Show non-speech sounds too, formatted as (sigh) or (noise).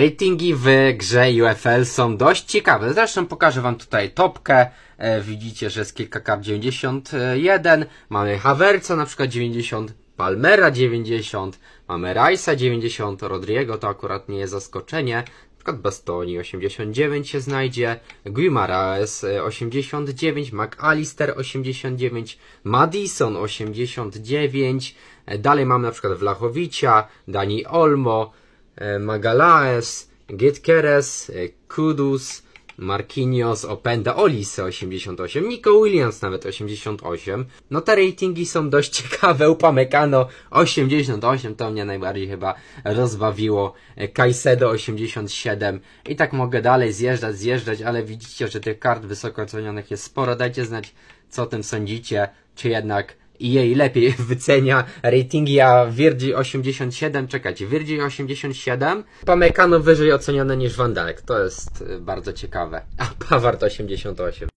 Ratingi w grze UFL są dość ciekawe. Zresztą pokażę Wam tutaj topkę. E, widzicie, że jest kilka kap 91. Mamy Haverca na przykład 90, Palmera 90, mamy Rice'a 90, Rodriego to akurat nie jest zaskoczenie. Na przykład Bastoni 89 się znajdzie, Guimaraes 89, e, McAllister 89, Madison 89. E, dalej mamy na przykład Wlachowicza. Dani Olmo, E, Magalaes, Gitkeres, e, Kudus, Marquinhos, Openda, Olise 88, Nico Williams nawet 88. No te ratingi są dość (laughs) ciekawe, Upamecano 88, to mnie najbardziej chyba rozbawiło, e, Caicedo 87 i tak mogę dalej zjeżdżać, zjeżdżać, ale widzicie, że tych kart wysoko ocenionych jest sporo, dajcie znać co o tym sądzicie, czy jednak jej lepiej (laughs) wycenia ratingi, a Virgi 87, czekajcie, Virgi 87, Pamecano wyżej ocenione niż Van Dijk, to jest y, bardzo ciekawe, a Pawart 88.